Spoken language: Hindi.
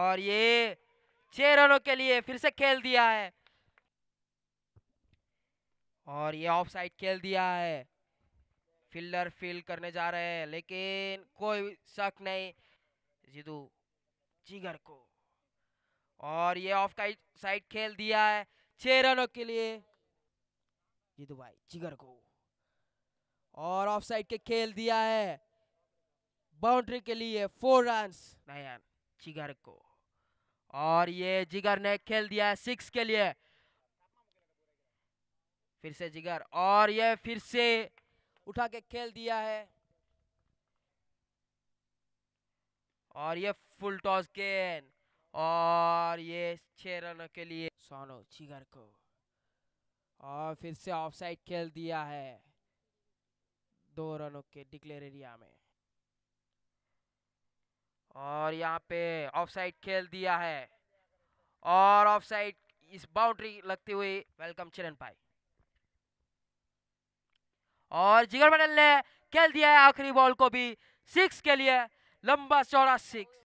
और ये छह रनों के लिए फिर से खेल दिया है और ये ऑफ साइड खेल दिया है फील्डर फील करने जा रहे हैं लेकिन कोई शक नहीं जिदू जिगर को और ये ऑफ साइड खेल दिया है छह रनों के लिए जिदू भाई जिगर को और ऑफ साइड के खेल दिया है बाउंड्री के लिए फोर रन नयान जिगर को और ये जिगर ने खेल दिया है सिक्स के लिए फिर से जिगर और ये फिर से उठा के खेल दिया है और ये फुल टॉस गेंद और ये छह रनों के लिए सोनो जिगर को और फिर से ऑफ साइड खेल दिया है दो रनों के डिक्लेयर एरिया में और यहाँ पे ऑफ साइड खेल दिया है और ऑफ साइड इस बाउंड्री लगती हुई वेलकम चिरन पाई और जिगर मंडल ने खेल दिया है आखिरी बॉल को भी सिक्स के लिए लंबा चौड़ा सिक्स